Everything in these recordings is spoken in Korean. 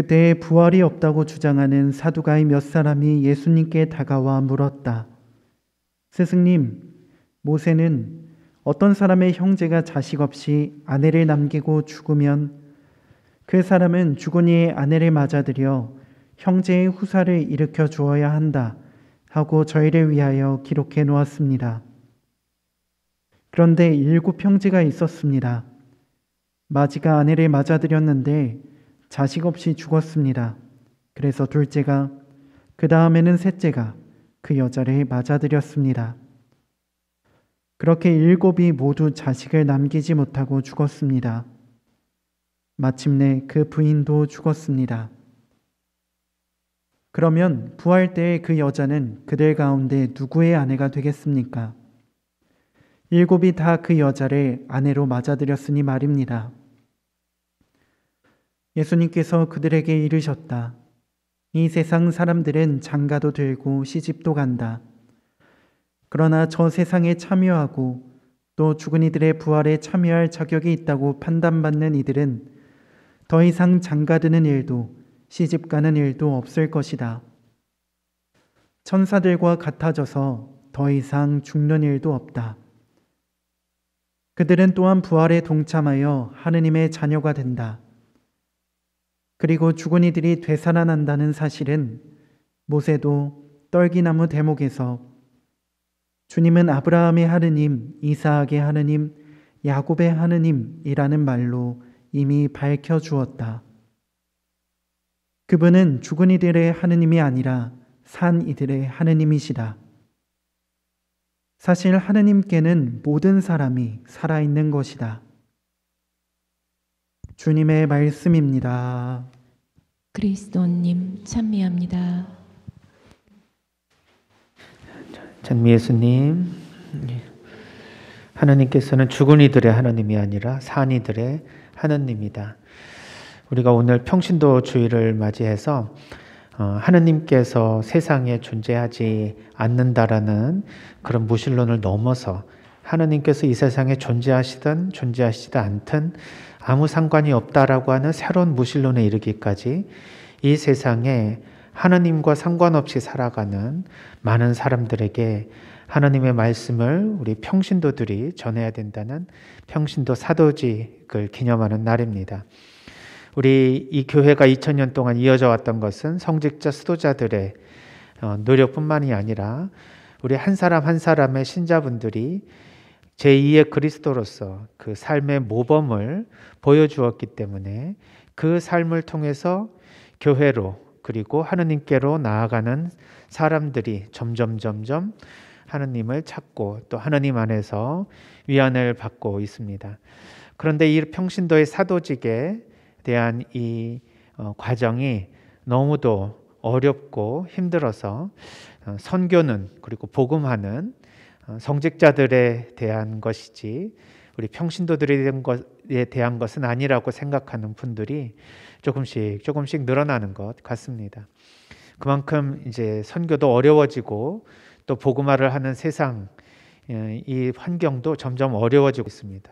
그때 부활이 없다고 주장하는 사두가의 몇 사람이 예수님께 다가와 물었다. 스승님, 모세는 어떤 사람의 형제가 자식 없이 아내를 남기고 죽으면 그 사람은 주군이의 아내를 맞아들여 형제의 후사를 일으켜 주어야 한다 하고 저희를 위하여 기록해 놓았습니다. 그런데 일곱 형제가 있었습니다. 마지가 아내를 맞아들였는데 자식 없이 죽었습니다. 그래서 둘째가 그 다음에는 셋째가 그 여자를 맞아들였습니다. 그렇게 일곱이 모두 자식을 남기지 못하고 죽었습니다. 마침내 그 부인도 죽었습니다. 그러면 부활 때의 그 여자는 그들 가운데 누구의 아내가 되겠습니까? 일곱이 다 그 여자를 아내로 맞아들였으니 말입니다. 예수님께서 그들에게 이르셨다. 이 세상 사람들은 장가도 들고 시집도 간다. 그러나 저 세상에 참여하고 또 죽은 이들의 부활에 참여할 자격이 있다고 판단받는 이들은 더 이상 장가드는 일도 시집 가는 일도 없을 것이다. 천사들과 같아져서 더 이상 죽는 일도 없다. 그들은 또한 부활에 동참하여 하느님의 자녀가 된다. 그리고 죽은 이들이 되살아난다는 사실은 모세도 떨기나무 대목에서 주님은 아브라함의 하느님, 이사학의 하느님, 야곱의 하느님이라는 말로 이미 밝혀 주었다. 그분은 죽은 이들의 하느님이 아니라 산 이들의 하느님이시다. 사실 하느님께는 모든 사람이 살아있는 것이다. 주님의 말씀입니다. 그리스도님 찬미합니다. 찬미 예수님. 예. 하나님께서는 죽은 이들의 하나님이 아니라 산 이들의 하나님이다. 우리가 오늘 평신도 주의를 맞이해서 어, 하나님께서 세상에 존재하지 않는다라는 그런 무신론을 넘어서 하나님께서 이 세상에 존재하시든 존재하시지 않든 아무 상관이 없다라고 하는 새로운 무신론에 이르기까지 이 세상에 하나님과 상관없이 살아가는 많은 사람들에게 하나님의 말씀을 우리 평신도들이 전해야 된다는 평신도 사도직을 기념하는 날입니다. 우리 이 교회가 2000년 동안 이어져 왔던 것은 성직자 수도자들의 어, 노력뿐만이 아니라 우리 한 사람 한 사람의 신자분들이 제2의 그리스도로서 그 삶의 모범을 보여주었기 때문에 그 삶을 통해서 교회로 그리고 하느님께로 나아가는 사람들이 점점 점점 하느님을 찾고 또 하느님 안에서 위안을 받고 있습니다. 그런데 이 평신도의 사도직에 대한 이 어, 과정이 너무도 어렵고 힘들어서 어, 선교는 그리고 복음하는 어, 성직자들에 대한 것이지 우리 평신도들에 대한 것은 아니라고 생각하는 분들이 조금씩 조금씩 늘어나는 것 같습니다. 그만큼 이제 선교도 어려워지고 또 복음화를 하는 세상 예, 이 환경도 점점 어려워지고 있습니다.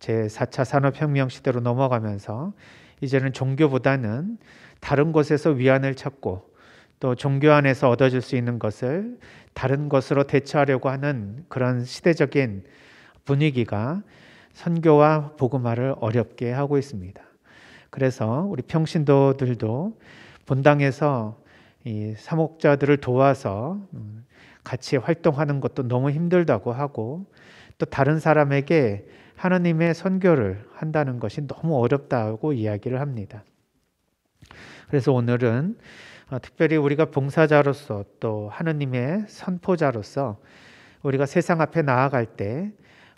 제 4차 산업혁명 시대로 넘어가면서 이제는 종교보다는 다른 곳에서 위안을 찾고 또 종교 안에서 얻어질 수 있는 것을 다른 것으로 대처하려고 하는 그런 시대적인 분위기가 선교와 복음화를 어렵게 하고 있습니다. 그래서 우리 평신도들도 본당에서 이 사목자들을 도와서 음, 같이 활동하는 것도 너무 힘들다고 하고 또 다른 사람에게 하나님의 선교를 한다는 것이 너무 어렵다고 이야기를 합니다. 그래서 오늘은 어, 특별히 우리가 봉사자로서 또 하느님의 선포자로서 우리가 세상 앞에 나아갈 때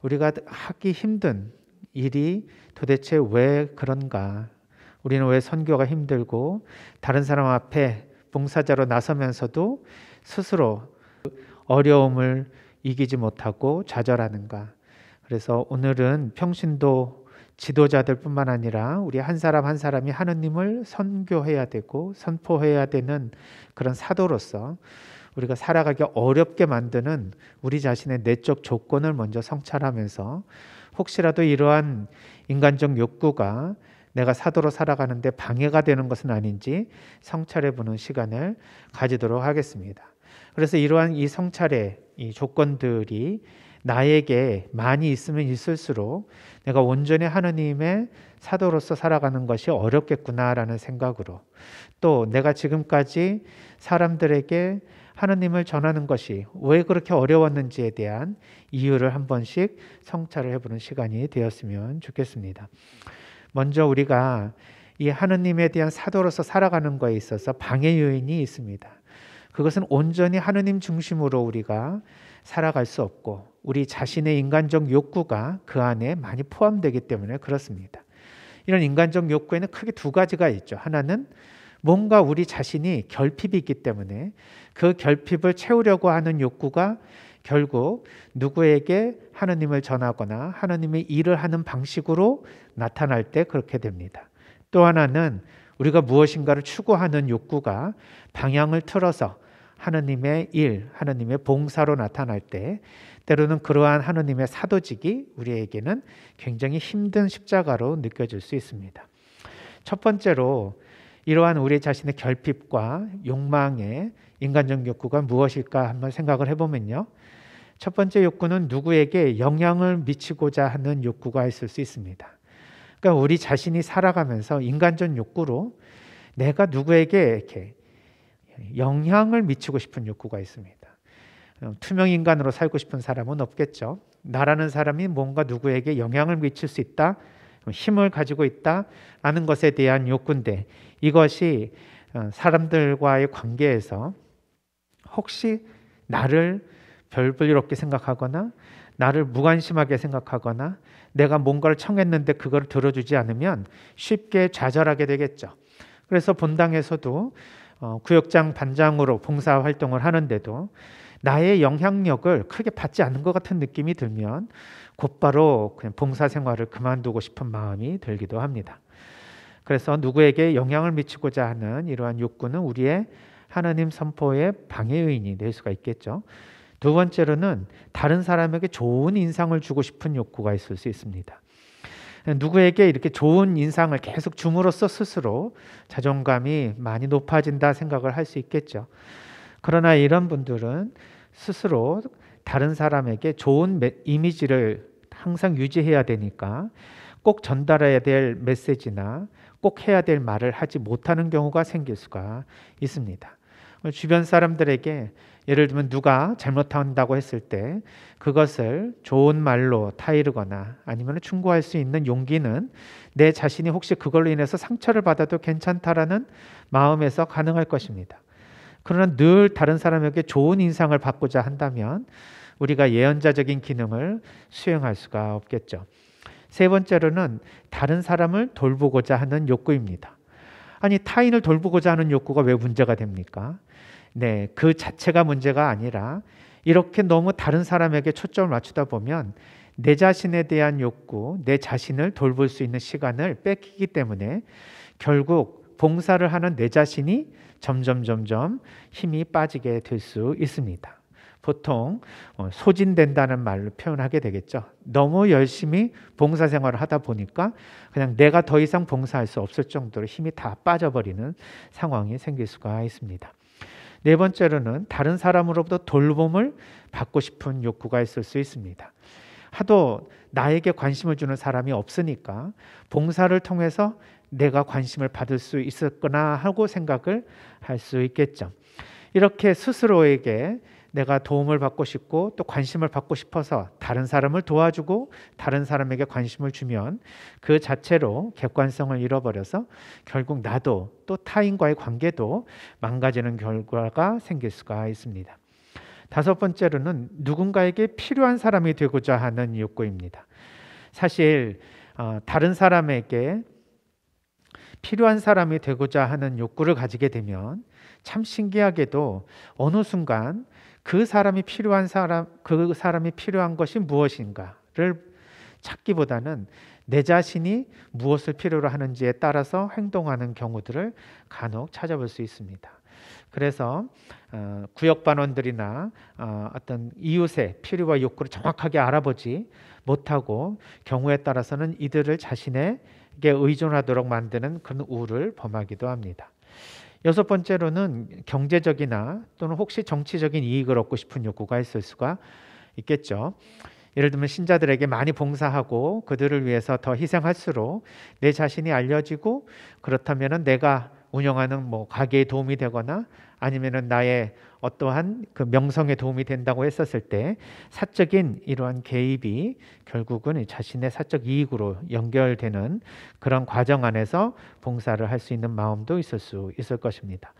우리가 하기 힘든 일이 도대체 왜 그런가? 우리는 왜 선교가 힘들고 다른 사람 앞에 봉사자로 나서면서도 스스로 어려움을 이기지 못하고 좌절하는가? 그래서 오늘은 평신도 지도자들뿐만 아니라 우리 한 사람 한 사람이 하느님을 선교해야 되고 선포해야 되는 그런 사도로서 우리가 살아가기 어렵게 만드는 우리 자신의 내적 조건을 먼저 성찰하면서 혹시라도 이러한 인간적 욕구가 내가 사도로 살아가는데 방해가 되는 것은 아닌지 성찰해 보는 시간을 가지도록 하겠습니다. 그래서 이러한 이 성찰의 이 조건들이 나에게 많이 있으면 있을수록 내가 온전히 하느님의 사도로서 살아가는 것이 어렵겠구나라는 생각으로 또 내가 지금까지 사람들에게 하느님을 전하는 것이 왜 그렇게 어려웠는지에 대한 이유를 한 번씩 성찰을 해보는 시간이 되었으면 좋겠습니다. 먼저 우리가 이 하느님에 대한 사도로서 살아가는 것에 있어서 방해 요인이 있습니다. 그것은 온전히 하느님 중심으로 우리가 살아갈 수 없고 우리 자신의 인간적 욕구가 그 안에 많이 포함되기 때문에 그렇습니다. 이런 인간적 욕구에는 크게 두 가지가 있죠. 하나는 뭔가 우리 자신이 결핍이 있기 때문에 그 결핍을 채우려고 하는 욕구가 결국 누구에게 하나님을 전하거나 하나님의 일을 하는 방식으로 나타날 때 그렇게 됩니다. 또 하나는 우리가 무엇인가를 추구하는 욕구가 방향을 틀어서 하느님의 일, 하느님의 봉사로 나타날 때 때로는 그러한 하느님의 사도직이 우리에게는 굉장히 힘든 십자가로 느껴질 수 있습니다. 첫 번째로 이러한 우리 자신의 결핍과 욕망의 인간적 욕구가 무엇일까 한번 생각을 해보면요. 첫 번째 욕구는 누구에게 영향을 미치고자 하는 욕구가 있을 수 있습니다. 그러니까 우리 자신이 살아가면서 인간적 욕구로 내가 누구에게 이렇게 영향을 미치고 싶은 욕구가 있습니다. 어, 투명 인간으로 살고 싶은 사람은 없겠죠. 나라는 사람이 뭔가 누구에게 영향을 미칠 수 있다, 어, 힘을 가지고 있다라는 것에 대한 욕구인데 이것이 어, 사람들과의 관계에서 혹시 나를 별볼일 없게 생각하거나 나를 무관심하게 생각하거나 내가 뭔가를 청했는데 그걸 들어주지 않으면 쉽게 좌절하게 되겠죠. 그래서 본당에서도 어, 구역장 반장으로 봉사 활동을 하는데도 나의 영향력을 크게 받지 않는 것 같은 느낌이 들면 곧바로 그냥 봉사 생활을 그만두고 싶은 마음이 들기도 합니다. 그래서 누구에게 영향을 미치고자 하는 이러한 욕구는 우리의 하나님 선포의 방해 요인이 될 수가 있겠죠. 두 번째로는 다른 사람에게 좋은 인상을 주고 싶은 욕구가 있을 수 있습니다. 누구에게 이렇게 좋은 인상을 계속 줌으로써 스스로 자존감이 많이 높아진다 생각을 할 수 있겠죠. 그러나 이런 분들은 스스로 다른 사람에게 좋은 이미지를 항상 유지해야 되니까 꼭 전달해야 될 메시지나 꼭 해야 될 말을 하지 못하는 경우가 생길 수가 있습니다. 주변 사람들에게 예를 들면 누가 잘못한다고 했을 때 그것을 좋은 말로 타이르거나 아니면 충고할 수 있는 용기는 내 자신이 혹시 그걸로 인해서 상처를 받아도 괜찮다라는 마음에서 가능할 것입니다. 그러나 늘 다른 사람에게 좋은 인상을 받고자 한다면 우리가 예언자적인 기능을 수행할 수가 없겠죠. 세 번째로는 다른 사람을 돌보고자 하는 욕구입니다. 아니 타인을 돌보고자 하는 욕구가 왜 문제가 됩니까? 네, 그 자체가 문제가 아니라 이렇게 너무 다른 사람에게 초점을 맞추다 보면 내 자신에 대한 욕구, 내 자신을 돌볼 수 있는 시간을 뺏기기 때문에 결국 봉사를 하는 내 자신이 점점 점점 힘이 빠지게 될 수 있습니다. 보통 어, 소진된다는 말로 표현하게 되겠죠. 너무 열심히 봉사 생활을 하다 보니까 그냥 내가 더 이상 봉사할 수 없을 정도로 힘이 다 빠져버리는 상황이 생길 수가 있습니다. 네 번째로는 다른 사람으로부터 돌봄을 받고 싶은 욕구가 있을 수 있습니다. 하도 나에게 관심을 주는 사람이 없으니까 봉사를 통해서 내가 관심을 받을 수 있었거나 하고 생각을 할 수 있겠죠. 이렇게 스스로에게 내가 도움을 받고 싶고 또 관심을 받고 싶어서 다른 사람을 도와주고 다른 사람에게 관심을 주면 그 자체로 객관성을 잃어버려서 결국 나도 또 타인과의 관계도 망가지는 결과가 생길 수가 있습니다. 다섯 번째로는 누군가에게 필요한 사람이 되고자 하는 욕구입니다. 사실 어, 다른 사람에게 필요한 사람이 되고자 하는 욕구를 가지게 되면 참 신기하게도 어느 순간 그 사람이 필요한 사람, 그 사람이 필요한 것이 무엇인가를 찾기보다는 내 자신이 무엇을 필요로 하는지에 따라서 행동하는 경우들을 간혹 찾아볼 수 있습니다. 그래서 어, 구역반원들이나 어, 떤 이웃의 필요와 욕구를 정확하게 알아보지 못하고 경우에 따라서는 이들을 자신에게 의존하도록 만드는 그런 우를 범하기도 합니다. 여섯 번째로는 경제적이나 또는 혹시 정치적인 이익을 얻고 싶은 욕구가 있을 수가 있겠죠. 예를 들면 신자들에게 많이 봉사하고 그들을 위해서 더 희생할수록 내 자신이 알려지고 그렇다면은 내가 운영하는 뭐 가게에 도움이 되거나 아니면은 나의 어떠한 그 명성에 도움이 된다고 했었을 때 사적인 이러한 개입이 결국은 자신의 사적 이익으로 연결되는 그런 과정 안에서 봉사를 할 수 있는 마음도 있을 수 있을 것입니다.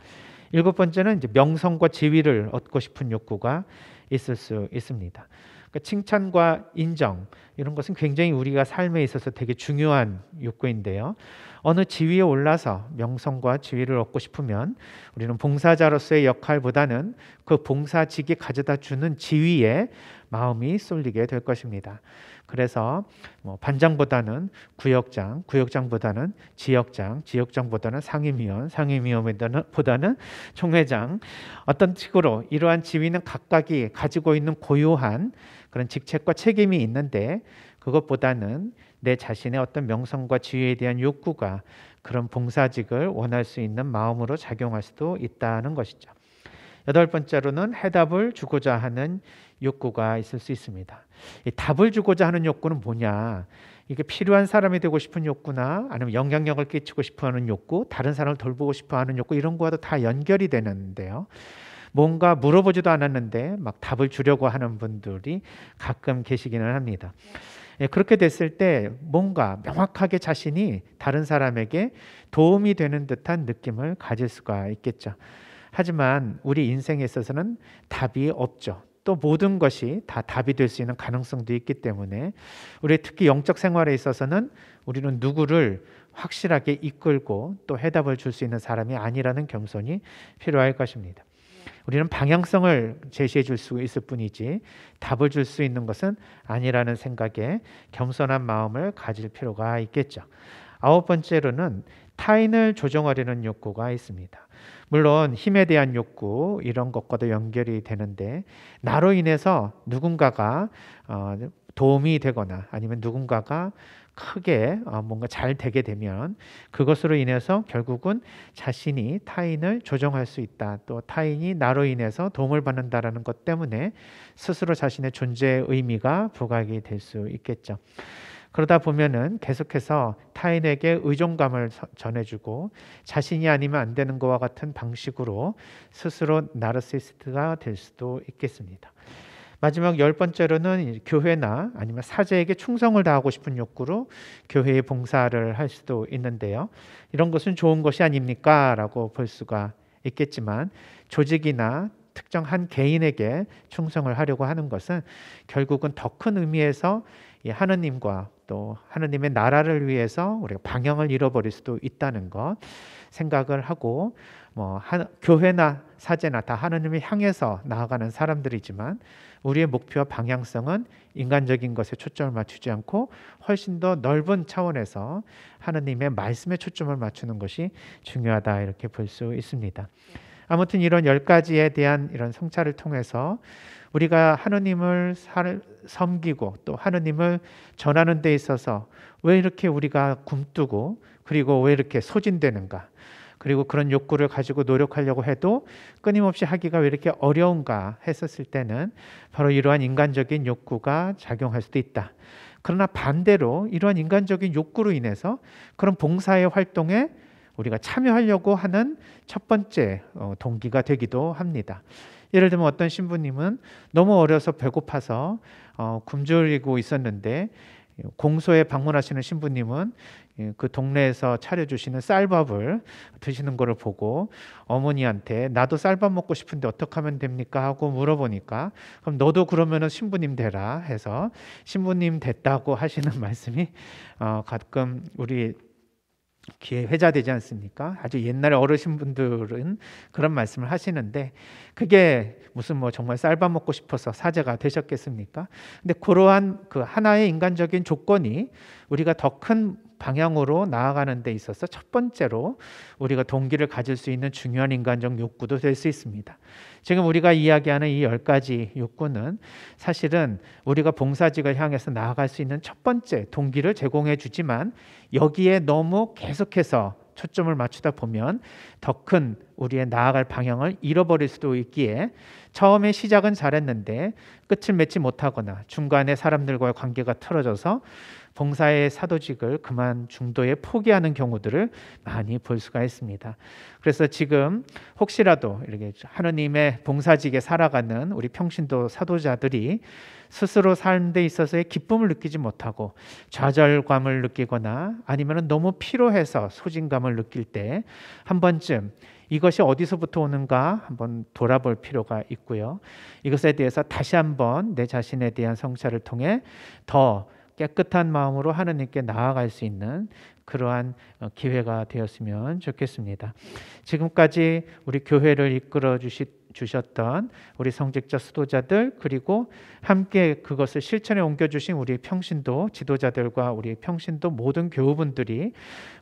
일곱 번째는 이제 명성과 지위를 얻고 싶은 욕구가 있을 수 있습니다. 그러니까 칭찬과 인정 이런 것은 굉장히 우리가 삶에 있어서 되게 중요한 욕구인데요. 어느 지위에 올라서 명성과 지위를 얻고 싶으면 우리는 봉사자로서의 역할보다는 그 봉사직이 가져다 주는 지위에 마음이 쏠리게 될 것입니다. 그래서 뭐 반장보다는 구역장, 구역장보다는 지역장, 지역장보다는 상임위원, 상임위원보다는 총회장 어떤 식으로 이러한 지위는 각각이 가지고 있는 고유한 그런 직책과 책임이 있는데 그것보다는 내 자신의 어떤 명성과 지위에 대한 욕구가 그런 봉사직을 원할 수 있는 마음으로 작용할 수도 있다는 것이죠. 여덟 번째로는 해답을 주고자 하는 욕구가 있을 수 있습니다. 답을 주고자 하는 욕구는 뭐냐? 이게 필요한 사람이 되고 싶은 욕구나 아니면 영향력을 끼치고 싶어 하는 욕구, 다른 사람을 돌보고 싶어 하는 욕구 이런 거와도 다 연결이 되는데요. 뭔가 물어보지도 않았는데 막 답을 주려고 하는 분들이 가끔 계시기는 합니다. 예, 그렇게 됐을 때 뭔가 명확하게 자신이 다른 사람에게 도움이 되는 듯한 느낌을 가질 수가 있겠죠. 하지만 우리 인생에 있어서는 답이 없죠. 또 모든 것이 다 답이 될 수 있는 가능성도 있기 때문에 우리 특히 영적 생활에 있어서는 우리는 누구를 확실하게 이끌고 또 해답을 줄 수 있는 사람이 아니라는 겸손이 필요할 것입니다. 우리는 방향성을 제시해 줄 수 있을 뿐이지 답을 줄 수 있는 것은 아니라는 생각에 겸손한 마음을 가질 필요가 있겠죠. 아홉 번째로는 타인을 조정하려는 욕구가 있습니다. 물론 힘에 대한 욕구 이런 것과도 연결이 되는데 나로 인해서 누군가가 어, 도움이 되거나 아니면 누군가가 크게 어, 뭔가 잘 되게 되면 그것으로 인해서 결국은 자신이 타인을 조정할 수 있다. 또 타인이 나로 인해서 도움을 받는다라는 것 때문에 스스로 자신의 존재의 의미가 부각이 될 수 있겠죠. 그러다 보면은 계속해서 타인에게 의존감을 전해주고 자신이 아니면 안 되는 것과 같은 방식으로 스스로 나르시스트가 될 수도 있겠습니다. 마지막 열 번째로는 교회나 아니면 사제에게 충성을 다하고 싶은 욕구로 교회의 봉사를 할 수도 있는데요. 이런 것은 좋은 것이 아닙니까? 라고 볼 수가 있겠지만 조직이나 특정 한 개인에게 충성을 하려고 하는 것은 결국은 더 큰 의미에서 하느님과 또 하느님의 나라를 위해서 우리가 방향을 잃어버릴 수도 있다는 것 생각을 하고 뭐 교회나 사제나 다 하느님을 향해서 나아가는 사람들이지만 우리의 목표와 방향성은 인간적인 것에 초점을 맞추지 않고 훨씬 더 넓은 차원에서 하느님의 말씀에 초점을 맞추는 것이 중요하다 이렇게 볼 수 있습니다. 아무튼 이런 열 가지에 대한 이런 성찰을 통해서 우리가 하느님을 살, 섬기고 또 하느님을 전하는 데 있어서 왜 이렇게 우리가 굶뜨고 그리고 왜 이렇게 소진되는가 그리고 그런 욕구를 가지고 노력하려고 해도 끊임없이 하기가 왜 이렇게 어려운가 했었을 때는 바로 이러한 인간적인 욕구가 작용할 수도 있다. 그러나 반대로 이러한 인간적인 욕구로 인해서 그런 봉사의 활동에 우리가 참여하려고 하는 첫 번째 어, 동기가 되기도 합니다. 예를 들면 어떤 신부님은 너무 어려서 배고파서 어, 굶주리고 있었는데 공소에 방문하시는 신부님은 예, 그 동네에서 차려주시는 쌀밥을 드시는 것을 보고 어머니한테 나도 쌀밥 먹고 싶은데 어떻게 하면 됩니까 하고 물어보니까 그럼 너도 그러면은 신부님 되라 해서 신부님 됐다고 하시는 말씀이 어 가끔 우리 귀에 회자되지 않습니까? 아주 옛날 어르신분들은 그런 말씀을 하시는데 그게 무슨 뭐 정말 쌀밥 먹고 싶어서 사제가 되셨겠습니까? 근데 그러한 그 하나의 인간적인 조건이 우리가 더큰 방향으로 나아가는 데 있어서 첫 번째로 우리가 동기를 가질 수 있는 중요한 인간적 욕구도 될 수 있습니다. 지금 우리가 이야기하는 이 열 가지 욕구는 사실은 우리가 봉사직을 향해서 나아갈 수 있는 첫 번째 동기를 제공해 주지만 여기에 너무 계속해서 초점을 맞추다 보면 더 큰 우리의 나아갈 방향을 잃어버릴 수도 있기에 처음에 시작은 잘했는데 끝을 맺지 못하거나 중간에 사람들과의 관계가 틀어져서 봉사의 사도직을 그만 중도에 포기하는 경우들을 많이 볼 수가 있습니다. 그래서 지금 혹시라도 이렇게 하느님의 봉사직에 살아가는 우리 평신도 사도자들이 스스로 삶에 있어서의 기쁨을 느끼지 못하고 좌절감을 느끼거나 아니면 너무 피로해서 소진감을 느낄 때 한 번쯤 이것이 어디서부터 오는가 한번 돌아볼 필요가 있고요. 이것에 대해서 다시 한번 내 자신에 대한 성찰을 통해 더 깨끗한 마음으로 하느님께 나아갈 수 있는 그러한 어, 기회가 되었으면 좋겠습니다. 지금까지 우리 교회를 이끌어 주시 주셨던 우리 성직자 수도자들 그리고 함께 그것을 실천에 옮겨주신 우리 평신도 지도자들과 우리 평신도 모든 교우분들이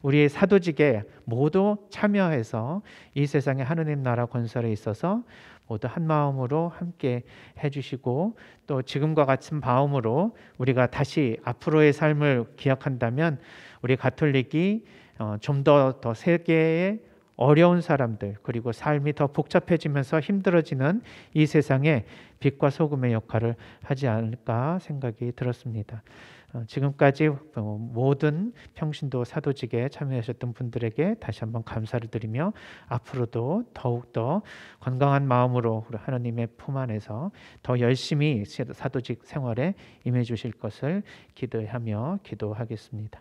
우리의 사도직에 모두 참여해서 이 세상의 하느님 나라 건설에 있어서 모두 한 마음으로 함께 해주시고 또 지금과 같은 마음으로 우리가 다시 앞으로의 삶을 기약한다면 우리 가톨릭이 어, 좀 더더 더 세계의 어려운 사람들 그리고 삶이 더 복잡해지면서 힘들어지는 이 세상에 빛과 소금의 역할을 하지 않을까 생각이 들었습니다. 어, 지금까지 어, 모든 평신도 사도직에 참여하셨던 분들에게 다시 한번 감사를 드리며 앞으로도 더욱더 건강한 마음으로 하나님의 품 안에서 더 열심히 사도직 생활에 임해 주실 것을 기도하며 기도하겠습니다.